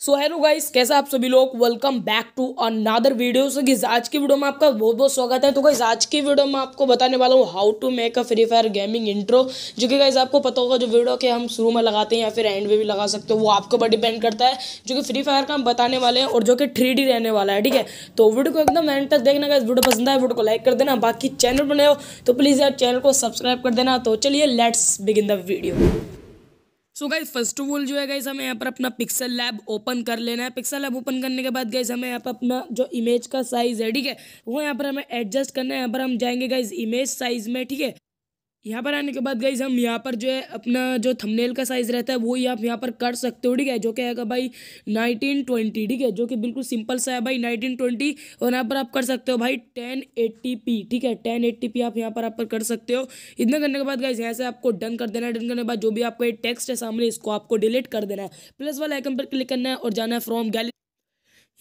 so hello guys कैसा आप सभी लोग welcome back to another video so guys आज की वीडियो में आपका बहुत बहुत स्वागत है तो गाइस आज की वीडियो में आपको बताने वाला हूँ how to make a Free Fire gaming intro जो कि गाइस आपको पता होगा जो वीडियो के हम शुरू में लगाते हैं या फिर एंड में भी लगा सकते हो वो आपके ऊपर डिपेंड करता है जो कि फ्री फायर का हम बताने वाले हैं और जो कि थ्री रहने वाला है ठीक है तो वीडियो को एकदम एंड तक देखना गाइस वीडियो पसंद आए वीडियो को लाइक कर देना बाकी चैनल बनाओ तो प्लीज़ यार चैनल को सब्सक्राइब कर देना तो चलिए let's begin the video so guys first of all जो है गाइज हमें यहाँ पर अपना पिक्सल लैब ओपन कर लेना है पिक्सल लैब ओपन करने के बाद गाइज हमें यहाँ पर अपना जो इमेज का साइज़ है ठीक है वो यहाँ पर हमें एडजस्ट करना है यहाँ पर हम जाएंगे गाइज इमेज साइज़ में ठीक है यहाँ पर आने के बाद गाइज हम यहाँ पर जो है अपना जो थंबनेल का साइज़ रहता है वो ही आप यहाँ पर कर सकते हो ठीक है जो क्या है भाई नाइनटीन ट्वेंटी ठीक है जो कि बिल्कुल सिंपल सा है भाई नाइनटीन ट्वेंटी और यहाँ पर आप कर सकते हो भाई टेन एट्टी पी ठीक है टेन एट्टी पी आप यहाँ पर आप पर कर सकते हो इतना करने के बाद गाइज यहाँ से आपको डन कर देना है डन करने के बाद जो भी आपका टेक्स्ट है सामने इसको आपको डिलीट कर देना है प्लस वाला आइकन पर क्लिक करना है और जाना है फ्रॉम गैलरी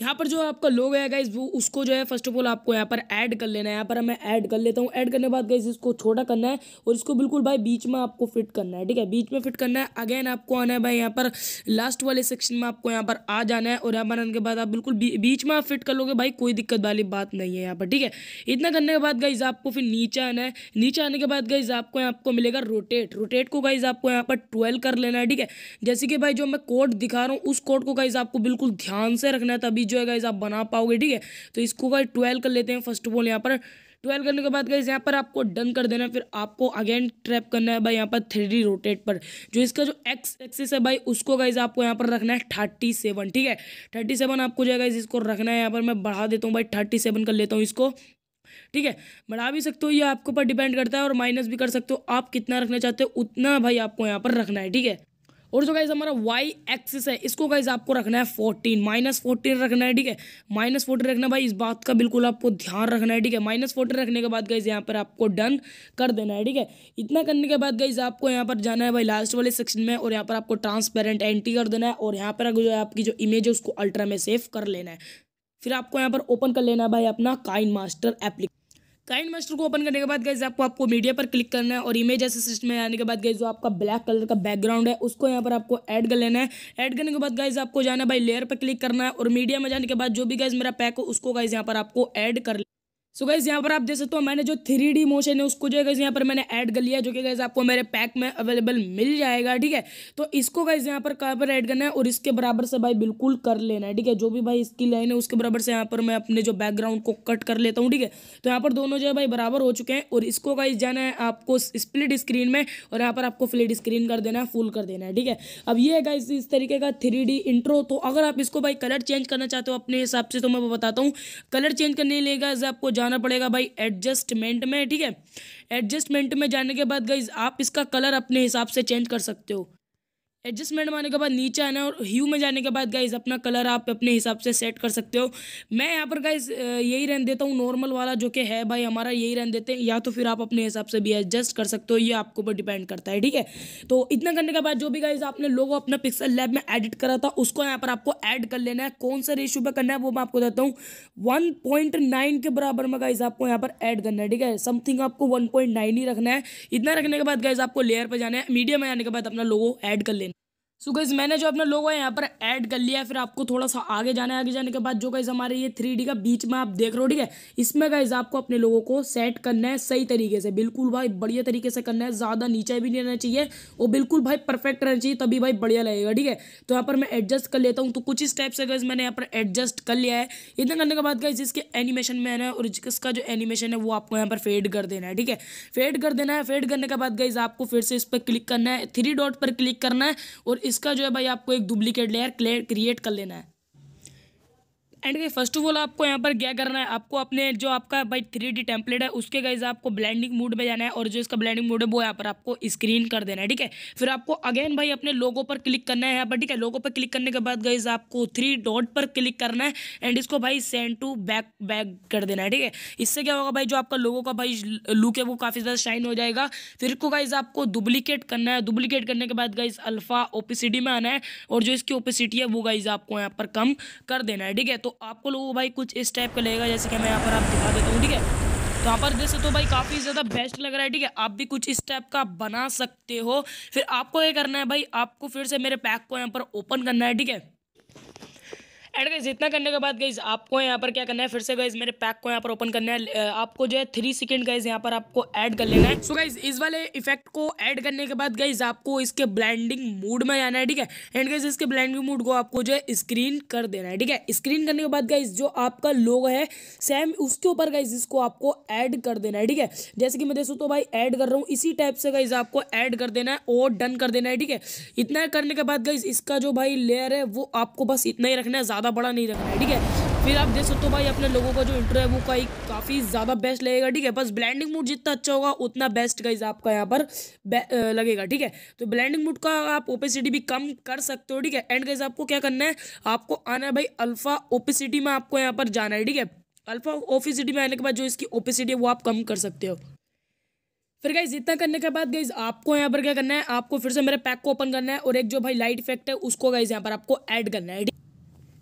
यहाँ पर जो है आपका लोग है गाइज वो उसको जो है फर्स्ट ऑफ ऑल आपको यहाँ पर ऐड कर लेना है यहाँ पर मैं ऐड कर लेता हूँ ऐड करने के बाद गाइज इसको छोटा करना है और इसको बिल्कुल भाई बीच में आपको फिट करना है ठीक है बीच में फिट करना है अगेन आपको आना है भाई यहाँ पर लास्ट वाले सेक्शन में आपको यहाँ पर आ जाना है और यहाँ पर आने के बाद आप बिल्कुल बीच में आप फिट कर लोगे भाई कोई दिक्कत वाली बात नहीं है यहाँ पर ठीक है इतना करने के बाद गाइज आपको फिर नीचे आना है नीचे आने के बाद गाइज आपको यहाँ आपको मिलेगा रोटेट रोटेट को गाइज आपको यहाँ पर ट्वेल्व कर लेना है ठीक है जैसे कि भाई जो मैं कोड दिखा रहा हूँ उस कोड को गाइज आपको बिल्कुल ध्यान से रखना है तभी चीज़ जो है गाइज आप बना पाओगे ठीक है तो इसको गाइज ट्वेल्व कर लेते हैं फर्स्ट ऑफ ऑल यहाँ पर ट्वेल्व करने के बाद गाइज यहाँ पर आपको डन कर देना है फिर आपको अगेन ट्रैप करना है भाई यहाँ पर थ्री रोटेट पर जो इसका जो एक्स एक्सिस है भाई उसको गाइज आपको यहाँ पर रखना है थर्टी सेवन ठीक है थर्टी सेवन आपको जो है गाइज इसको रखना है यहाँ पर मैं बढ़ा देता हूँ भाई थर्टी सेवन कर लेता हूँ इसको ठीक है बढ़ा भी सकते हो ये आपके ऊपर डिपेंड करता है और माइनस भी कर सकते हो आप कितना रखना चाहते हो उतना भाई आपको यहाँ पर रखना है ठीक है और जो गाइज हमारा वाई एक्सिस है इसको गाइज आपको रखना है फोर्टीन माइनस फोर्टीन रखना है ठीक है माइनस फोर्टीन रखना भाई इस बात का बिल्कुल आपको ध्यान रखना है ठीक है माइनस फोर्टीन रखने के बाद गाइज यहाँ पर आपको डन कर देना है ठीक है इतना करने के बाद गाइज आपको यहाँ पर जाना है भाई लास्ट वाले सेक्शन में और यहाँ पर आपको ट्रांसपेरेंट एंट्री कर देना है और यहाँ पर जो है आपकी जो इमेज है उसको अल्ट्रा में सेव कर लेना है फिर आपको यहाँ पर ओपन कर लेना है भाई अपना KineMaster application KineMaster को ओपन करने के बाद गैस आपको आपको मीडिया पर क्लिक करना है और इमेज ऐसे सिस्टम में आने के बाद गैस जो आपका ब्लैक कलर का बैकग्राउंड है उसको यहाँ पर आपको ऐड कर लेना है ऐड करने के बाद गैस आपको जाना है भाई लेयर पर क्लिक करना है और मीडिया में जाने के बाद जो भी गैस मेरा पैक हो उसको गैस यहाँ पर आपको ऐड कर सो so गैस यहाँ पर आप देख सकते हो मैंने जो थ्री डी मोशन है उसको जो है गैस यहाँ पर मैंने ऐड कर लिया जो कि गैस आपको मेरे पैक में अवेलेबल मिल जाएगा ठीक है तो इसको गैस यहाँ पर कहाँ पर ऐड करना है और इसके बराबर से भाई बिल्कुल कर लेना है ठीक है जो भी भाई इसकी लाइन है उसके बराबर से यहाँ पर मैं अपने जो बैकग्राउंड को कट कर लेता हूँ ठीक है तो यहाँ पर दोनों जो है भाई बराबर हो चुके हैं और इसको गाइज जाना है आपको स्प्लिट स्क्रीन में और यहाँ पर आपको फ्लिट स्क्रीन कर देना है फुल कर देना है ठीक है अब ये है इस तरीके का थ्री इंट्रो तो अगर आप इसको भाई कलर चेंज करना चाहते हो अपने हिसाब से तो मैं बताता हूँ कलर चेंज करने लेगा गाइज आपको जाना पड़ेगा भाई एडजस्टमेंट में ठीक है एडजस्टमेंट में जाने के बाद गाइज आप इसका कलर अपने हिसाब से चेंज कर सकते हो एडजस्टमेंट में आने के बाद नीचे आना और ह्यू में जाने के बाद गाइज अपना कलर आप अपने हिसाब से सेट कर सकते हो मैं यहाँ पर गाइज यही रहने देता हूँ नॉर्मल वाला जो कि है भाई हमारा यही रहने देते हैं या तो फिर आप अपने हिसाब से भी एडजस्ट कर सकते हो ये आपके ऊपर डिपेंड करता है ठीक है तो इतना करने के बाद जो भी गाइज आपने लोगो अपना पिक्सल लैब में एडिट करा था उसको यहाँ पर आपको ऐड कर लेना है कौन सा रेशू पर करना है वो मैं आपको देता हूँ वन के बराबर में गाइज आपको यहाँ पर ऐड करना है ठीक है समथिंग आपको वन ही रखना है इतना रखने के बाद गाइज आपको लेयर पर जाना है मीडियम में जाने के बाद अपना लोगो ऐड कर लेना सो गाइज मैंने जो अपना लोगो है यहाँ पर ऐड कर लिया है फिर आपको थोड़ा सा आगे जाना है आगे जाने के बाद जो गाइज हमारे ये थ्री का बीच में आप देख रहे हो ठीक है इसमें गाइज आपको अपने लोगों को सेट करना है सही तरीके से बिल्कुल भाई बढ़िया तरीके से करना है ज़्यादा नीचे भी नहीं रहना चाहिए और बिल्कुल भाई परफेक्ट रहना चाहिए तभी भाई बढ़िया लगेगा ठीक है तो यहाँ पर मैं एडजस्ट कर लेता हूँ तो कुछ इस टाइप से गाइज मैंने यहाँ पर एडजस्ट कर लिया है इतना करने के बाद गाइज इसके एनिमेशन में है और इसका जो एनिमेशन है वो आपको यहाँ पर फेड कर देना है ठीक है फेड कर देना है फेड करने के बाद गाइज आपको फिर से इस पर क्लिक करना है थ्री डॉट पर क्लिक करना है और इसका जो है भाई आपको एक डुप्लीकेट लेयर क्रिएट कर लेना है एंड गई फर्स्ट ऑफ ऑल आपको यहाँ पर क्या करना है आपको अपने जो आपका भाई थ्री डी टेम्पलेट है उसके गाइज आपको ब्लैंडिंग मूड में जाना है और जो इसका ब्लैंडिंग मूड है वो यहाँ पर आपको स्क्रीन कर देना है ठीक है फिर आपको अगेन भाई अपने लोगों पर क्लिक करना है यहाँ पर ठीक है लोगों पर क्लिक करने के बाद गाइज आपको थ्री डॉट पर क्लिक करना है एंड इसको भाई सेंड टू बैक बैक कर देना है ठीक है इससे क्या होगा भाई जो आपका लोगों का भाई लुक है वो काफ़ी ज़्यादा शाइन हो जाएगा फिर इसको गाइज आपको डुप्लीकेट करना है डुप्लीकेट करने के बाद गाइज अल्फा ओपीसीडी में आना है और जो इसकी ओपीसीटी है वो गाइज आपको यहाँ पर कम कर देना है ठीक है तो तो आपको लोगों भाई कुछ इस टाइप का लगेगा जैसे कि मैं यहाँ पर आप दिखा देता हूँ ठीक है तो यहाँ पर जैसे तो भाई काफ़ी ज़्यादा बेस्ट लग रहा है ठीक है आप भी कुछ इस टाइप का बना सकते हो फिर आपको ये करना है भाई आपको फिर से मेरे पैक को यहाँ पर ओपन करना है ठीक है एंड गाइज इतना करने के बाद गाइज आपको यहाँ पर क्या करना है फिर से गाइज मेरे पैक को यहाँ पर ओपन करना है आपको जो है थ्री सेकेंड गाइज यहाँ पर आपको ऐड कर लेना है सो so गाइज इस वाले इफेक्ट को ऐड करने के बाद गाइज आपको इसके ब्लाइंडिंग मूड में आना है ठीक है एंड गाइज इसके ब्लाइंडिंग मूड को आपको जो है स्क्रीन कर देना है ठीक है स्क्रीन करने के बाद गाइज जो आपका लोग है सेम उसके ऊपर गाइज इसको आपको ऐड कर देना है ठीक है जैसे कि मैं देख तो भाई ऐड कर रहा हूँ इसी टाइप से गाइज आपको ऐड कर देना है और डन कर देना है ठीक है इतना करने के बाद गाइज इसका जो भाई लेयर है वो आपको बस इतना ही रखना है ज़्यादा ज़्यादा बड़ा नहीं रखना है ठीक है फिर आप देख सकते हो भाई अपने लोगों का जो इंट्रो है वो का काफ़ी ज़्यादा बेस्ट लगेगा ठीक है बस ब्लैंडिंग मूड जितना अच्छा होगा उतना बेस्ट गाइज आपका यहाँ पर लगेगा ठीक है तो ब्लैंडिंग मूड का आप ओपेसिटी भी कम कर सकते हो ठीक है एंड गाइज आपको क्या करना है आपको आना है भाई अल्फ़ा ओपेसिटी में आपको यहाँ पर जाना है ठीक है अल्फ़ा ओपेसिटी में आने के बाद जो इसकी ओपेसिटी है वो आप कम कर सकते हो फिर गाइज इतना करने के बाद गाइज आपको यहाँ पर क्या करना है आपको फिर से मेरे पैक को ओपन करना है और एक जो भाई लाइट इफेक्ट है उसको गाइज यहाँ पर आपको ऐड करना है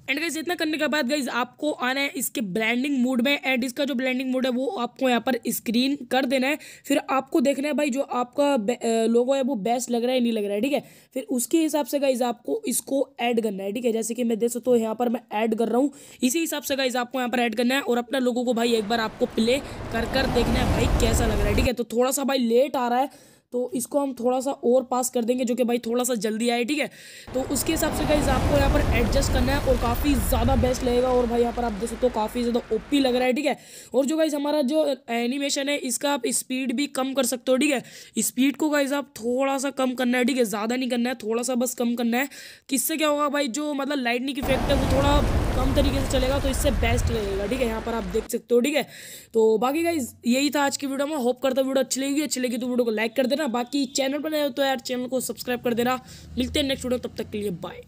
एंड गाइज इतना करने के बाद गाइज आपको आना है इसके ब्लैंडिंग मोड में एंड इसका जो ब्लैंडिंग मोड है वो आपको यहाँ पर स्क्रीन कर देना है फिर आपको देखना है भाई जो आपका लोगो है वो बेस्ट लग रहा है नहीं लग रहा है ठीक है फिर उसके हिसाब से गाइज आपको इसको ऐड करना है ठीक है जैसे कि मैं देख सकता हूँ यहाँ पर मैं ऐड कर रहा हूँ इसी हिसाब से गाइज आपको यहाँ पर ऐड करना है और अपना लोगों को भाई एक बार आपको प्ले कर कर देखना है भाई कैसा लग रहा है ठीक है तो थोड़ा सा भाई लेट आ रहा है तो इसको हम थोड़ा सा और पास कर देंगे जो कि भाई थोड़ा सा जल्दी आए ठीक है तो उसके हिसाब से गाइज आपको यहाँ पर एडजस्ट करना है और काफ़ी ज़्यादा बेस्ट लगेगा और भाई यहाँ पर आप देख सकते हो काफ़ी ज़्यादा ओपी लग रहा है ठीक है और जो गाइज हमारा जो एनिमेशन है इसका आप स्पीड भी कम कर सकते हो ठीक है स्पीड को गाइज आप थोड़ा सा कम करना है ठीक है ज़्यादा नहीं करना है थोड़ा सा बस कम करना है किससे क्या होगा भाई जो मतलब लाइटनिंग इफेक्ट है वो थोड़ा कम तरीके से चलेगा तो इससे बेस्ट रहेगा ठीक है यहाँ पर आप देख सकते हो ठीक है तो बाकी गाइज यही था आज की वीडियो में होप करता वीडियो अच्छी लगी अच्छी लगी तो वीडियो को लाइक कर देना बाकी चैनल पर नहीं हो तो यार चैनल को सब्सक्राइब कर देना मिलते हैं नेक्स्ट वीडियो तब तक के लिए बाय